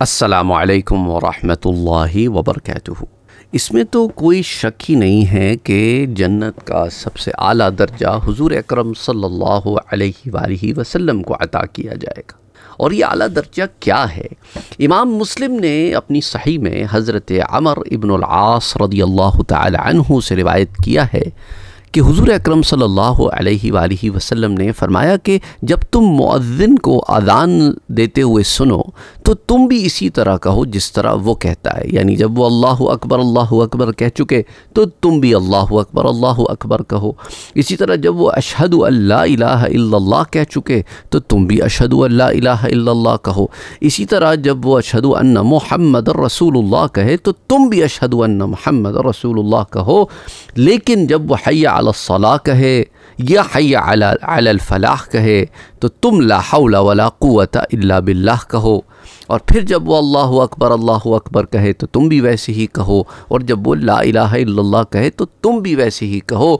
असलकम वरहि वबरक इसमें तो कोई शक ही नहीं है कि जन्नत का सबसे आला दर्जा हुजूर अकरम सल्लल्लाहु अलैहि वसल्लम को अता किया जाएगा और ये आला दर्जा क्या है इमाम मुस्लिम ने अपनी सही में हज़रत अमर इब्न आस रदी अल्लाह तु से रिवायत किया है कि हुजूर अकरम सल्लल्लाहु अलैहि सल्ला वसल्लम ने फरमाया कि जब तुम मुअज़्ज़िन को अजान देते हुए सुनो तो तुम भी इसी तरह कहो जिस तरह वो कहता है यानी जब वो अल्लाह अकबर अल्लाह अकबर कह चुके तो तुम भी अल्लाह अकबर अल्लाह अकबर कहो इसी तरह जब वो अशहद अल्लाह कह चुके तो तुम भी अशहद अल्लाह कहो इसी तरह जब वो अशहद अन्न मोहम्मद रसूलुल्लाह कहे तो तुम भी अशहद अन्न मोहम्मद रसूलुल्लाह कहो लेकिन जब वह हया अला कहे या हैया अलफलाह कहे तो तुम ला वला क़ुवत अल्ला बिल्ला कहो और फिर जब वो अल्लाह अकबर अल्लाह अकबर कहे तो तुम भी वैसे ही कहो और जब वो ला इलाह कहे तो तुम भी वैसे ही कहो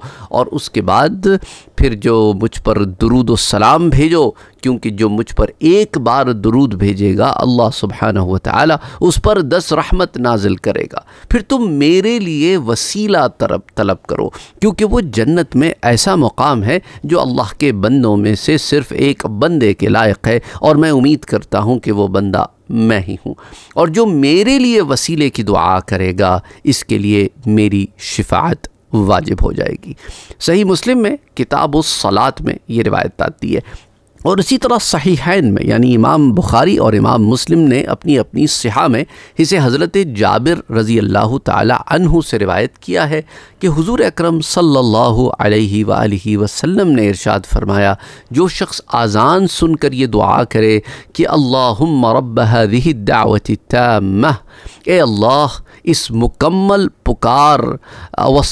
और उसके बाद फिर जो मुझ पर दरूद सलाम भेजो क्योंकि जो मुझ पर एक बार दरूद भेजेगा अल्लाह सुबहाना हुआ उस पर दस रहमत नाजिल करेगा फिर तुम मेरे लिए वसीला तरब तलब करो क्योंकि वो जन्नत में ऐसा मुकाम है जो अल्लाह के बंदों में से सिर्फ़ एक बंदे के लायक है और मैं उम्मीद करता हूँ कि वह बंदा मैं ही हूँ और जो मेरे लिए वसीले की दुआ करेगा इसके लिए मेरी शिफात वाजिब हो जाएगी सही मुस्लिम में किताब सलात में ये रिवायत आती है और इसी तरह सहीहैन में यानी इमाम बुखारी और इमाम मुस्लिम ने अपनी अपनी सिहा में इसे हज़रत जाबिर रज़ी अल्लाह तहु से रिवायत किया है कि हुजूर अकरम सल्लल्लाहु अलैहि सल्ला ने इरशाद फरमाया जो शख्स आज़ान सुनकर ये दुआ करे कि अल्लाहुम रब हज़िहि दावत ए अल्लाह इस मुकम्मल पुकार व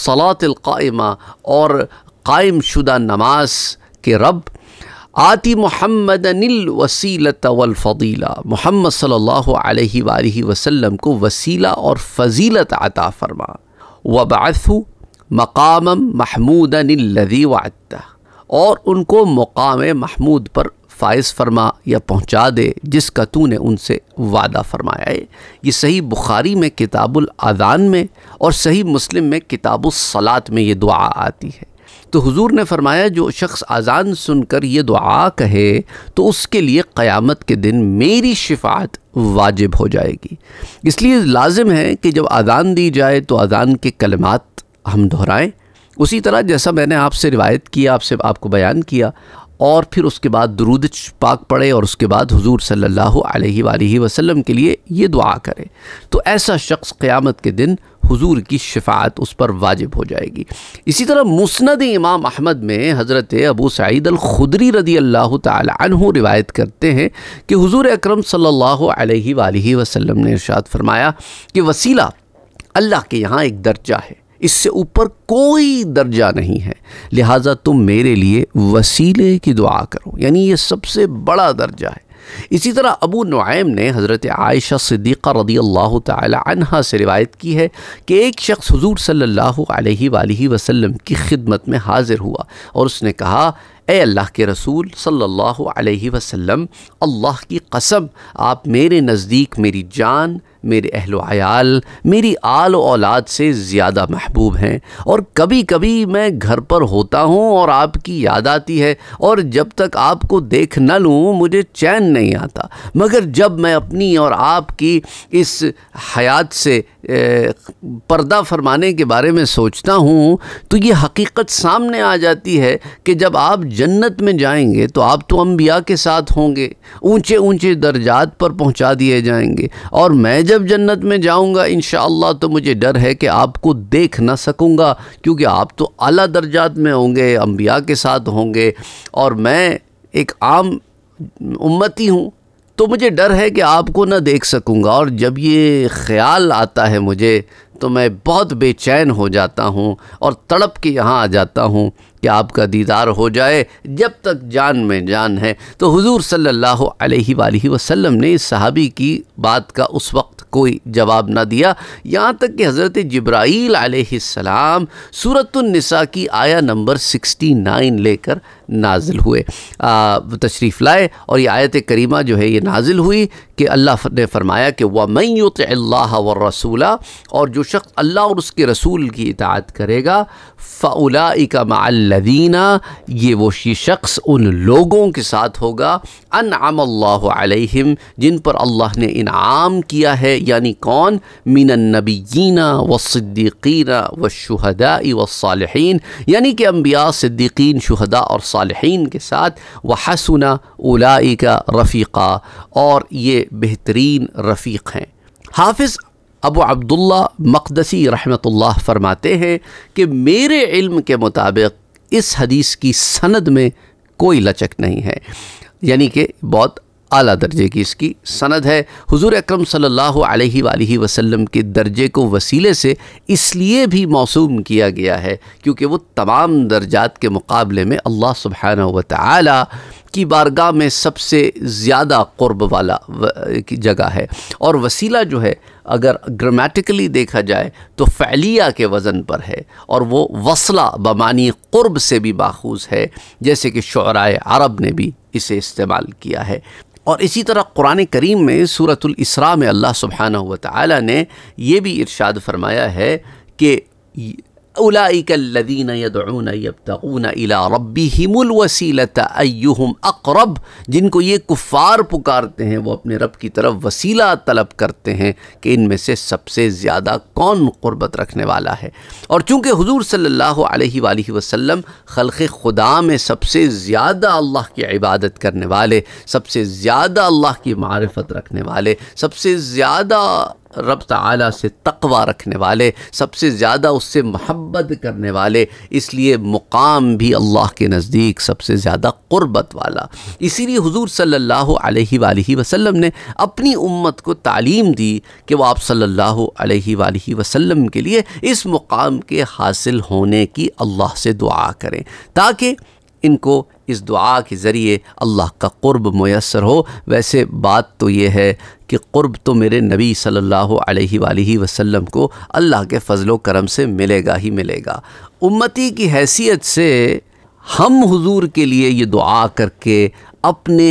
कायमा और कायम शुदा नमाज के रब आति मोहम्मद अनिल वसीलत वलफ़ीला मोहम्मद सल्लल्लाहु अलैहि को वसीला और फजीलत आता फरमा वबासु मकाम महमूद अनिल्लदी वाता और उनको मकाम महमूद पर फायज़ फरमा या पहुँचा दे जिसका ने उनसे वादा फरमाया है ये सही बुखारी में किताबुल अदान में और सही मुस्लिम में किताबुल सलात में ये दुआ आती है तो हुजूर ने फरमाया जो शख्स आजान सुनकर ये दुआ कहे तो उसके लिए क़यामत के दिन मेरी शिफात वाजिब हो जाएगी इसलिए लाजिम है कि जब अज़ान दी जाए तो अज़ान के कलमात हम दोहराएं उसी तरह जैसा मैंने आपसे रिवायत किया आपसे आपको बयान किया और फिर उसके बाद दरूद पाक पढ़े और उसके बाद हुजूर सल्लल्लाहु अलैहि अलैहि वसल्लम के लिए ये दुआ करे तो ऐसा शख्स क़्यामत के दिन हुजूर की शफात उस पर वाजिब हो जाएगी इसी तरह मुस्ंद इमाम अहमद में हज़रत अबू सईद खुदरी रदी अल्लाह तु रिवायत करते हैं कि हुजूर अकरम सल्लल्लाहु अलैहि वसल्लम ने इरशाद फरमाया कि वसीला अल्लाह के यहाँ एक दर्जा है इससे ऊपर कोई दर्जा नहीं है लिहाजा तुम मेरे लिए वसीले की दुआ करो यानी ये सबसे बड़ा दर्जा है इसी तरह अबू नुआम ने हज़रत आयशा सिद्दीक़ा रदी अल्लाह तहा से रिवायत की है कि एक शख्स हजूर सल्ला वसम की खिदमत में हाज़िर हुआ और उसने कहा ए अल्लाह के रसूल सल्लल्लाहु अलैहि वसल्लम अल्लाह की कसम आप मेरे नज़दीक मेरी जान मेरे अहल आयाल मेरी आल औलाद से ज़्यादा महबूब हैं और कभी कभी मैं घर पर होता हूँ और आपकी याद आती है और जब तक आपको देख न लूँ मुझे चैन नहीं आता मगर जब मैं अपनी और आपकी इस हयात से पर्दा फरमाने के बारे में सोचता हूँ तो ये हकीकत सामने आ जाती है कि जब आप जन्नत में जाएंगे तो आप तो अम्बिया के साथ होंगे ऊंचे ऊंचे दर्जात पर पहुँचा दिए जाएंगे और मैं जब जब जन्नत में जाऊंगा इन तो मुझे डर है कि आपको देख ना सकूंगा क्योंकि आप तो अला दर्जात में होंगे अम्बिया के साथ होंगे और मैं एक आम उम्मती हूँ तो मुझे डर है कि आपको ना देख सकूंगा और जब ये ख्याल आता है मुझे तो मैं बहुत बेचैन हो जाता हूँ और तड़प के यहाँ आ जाता हूँ कि आपका दीदार हो जाए जब तक जान में जान है तो हुजूर सल्लल्लाहु अलैहि वसल्लम ने इस सहाबी की बात का उस वक्त कोई जवाब ना दिया यहाँ तक कि हज़रत जब्राईल आसमाम सूरतुलनसा की आया नंबर 69 लेकर नाजिल हुए तशरीफ़ लाए और ये आयत करीमा जो है ये नाजिल हुई कि अल्लाह ने फरमाया कि वह मैत अल्लाह व रसूला और जो शख्स अल्लाह और उसके रसूल की इतात करेगा फ़ला का मल लदीना ये वो ये शख्स उन लोगों के साथ होगा अन अलैहिम जिन पर अल्लाह ने इनाम किया है यानी कौन मिन नबीना व सिद्दीकीना व शहदा व सालहीन यानी कि अम्बिया सिद्दीकीन शहदा और सालहीन के साथ व हसना उलाई का रफ़ीक़ा और ये बेहतरीन रफ़ीक हैं हाफिज़ अबू अब्दुल्ला मकदसी रहमतुल्लाह फरमाते हैं कि मेरे इल्म के मुताबिक इस हदीस की सनद में कोई लचक नहीं है यानी कि बहुत अली दर्जे की इसकी सनद है हुजूर अकरम सल्लल्लाहु अलैहि वालैहि वसल्लम के दर्जे को वसीले से इसलिए भी मौसूम किया गया है क्योंकि वो तमाम दर्जात के मुकाबले में अल्लाह सुबहाना व ताली की बारगाह में सबसे ज़्यादा क़ुरब वाला की जगह है और वसीला जो है अगर ग्रामेटिकली देखा जाए तो फ़ैलिया के वज़न पर है और वो वसला बमानी क़ुरब से भी माखूज है जैसे कि शराय अरब ने भी इसे इस्तेमाल किया है और इसी तरह कुरान करीम में सूरतुल इसरा में अल्लाह सुबहाना हुआ ताली ने यह भी इरशाद फरमाया है कि उलाइकल्लदीन यदून यबतगून इला रब्बिहिमुल वसीलत अयुहम अकरब जिनको ये कुफ़ार पुकारते हैं वो अपने रब की तरफ वसीला तलब करते हैं कि इनमें से सबसे ज़्यादा कौन क़ुरबत रखने वाला है और चूँकि हजूर सल्ला वसम खलक़ खुदा में सबसे ज़्यादा अल्लाह की इबादत करने वाले सबसे ज़्यादा अल्लाह की मारफत रखने वाले सबसे ज़्यादा रब तआला से तकवा रखने वाले सबसे ज़्यादा उससे मोहब्बत करने वाले इसलिए मुकाम भी अल्लाह के नज़दीक सबसे ज़्यादा क़ुरबत वाला इसीलिए हुजूर सल्लल्लाहु अलैहि वालैहि वसल्लम ने अपनी उम्मत को तालीम दी कि वह आप सल्लल्लाहु अलैहि वसल्लम के लिए इस मुकाम के हासिल होने की अल्लाह से दुआ करें ताकि इनको इस दुआ के ज़रिए अल्लाह का क़ुरब मैसर हो वैसे बात तो ये है कि क़ुर्ब तो मेरे नबी सल्लल्लाहु अलैहि सल्ला वसल्लम को अल्लाह के फजलो करम से मिलेगा ही मिलेगा उम्मती की हैसियत से हम हुजूर के लिए ये दुआ करके अपने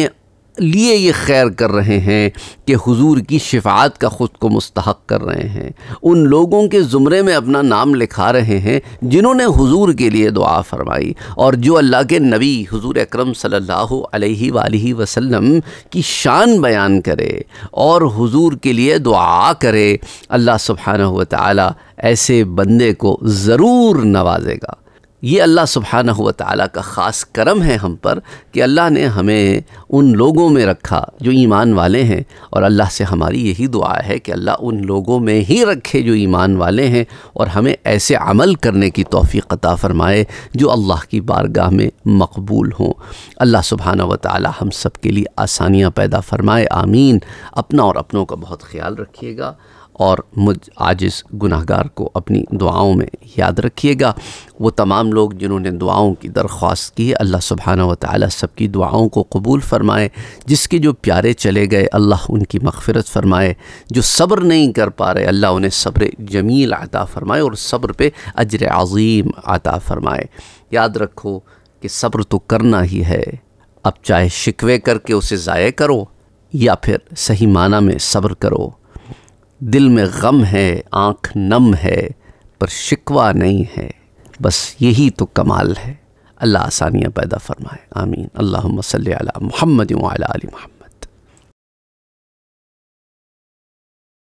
लिए ये खैर कर रहे हैं कि हुजूर की शिफात का ख़ुद को मुस्तक कर रहे हैं उन लोगों के ज़ुमरे में अपना नाम लिखा रहे हैं जिन्होंने हुजूर के लिए दुआ फरमाई और जो अल्लाह के नबी हुजूर अकरम सल्लल्लाहु अलैहि वालैहि वसल्लम की शान बयान करे और हुजूर के लिए दुआ करे अल्लाह सुबहाना हुआ ऐसे बंदे को ज़रूर नवाजेगा ये अल्लाह सुबहाना हुआ ताली का ख़ास करम है हम पर कि अल्लाह ने हमें उन लोगों में रखा जो ईमान वाले हैं और अल्लाह से हमारी यही दुआ है कि अल्लाह उन लोगों में ही रखे जो ईमान वाले हैं और हमें ऐसे अमल करने की तोफ़ी अता फ़रमाए जो अल्लाह की बारगाह में मकबूल हों अल्लाह सुबहाना व ताली हम सब के लिए आसानियाँ पैदा फ़रमाए आमीन अपना और अपनों का बहुत ख्याल रखिएगा और मुझ आज इस गुनाहगार को अपनी दुआओं में याद रखिएगा वो तमाम लोग जिन्होंने दुआओं की दरख्वास्त की अल्लाह सुबहाना व ताली सबकी दुआओं को कबूल फ़रमाए जिसके जो प्यारे चले गए अल्लाह उनकी मगफ़रत फ़रमाए जो सब्र नहीं कर पा रहे अल्लाह उन्हें सब्र जमील अता फ़रमाए और सब्र पे अजर अज़ीम अता फ़रमाए याद रखो कि सब्र तो करना ही है अब चाहे शिकवे करके उसे ज़ाय करो या फिर सही माना में सब्र करो दिल में गम है आँख नम है पर शिकवा नहीं है बस यही तो कमाल है अल्लाह आसानियाँ पैदा फरमाए आमीन अल्लाह मसल महमद महमद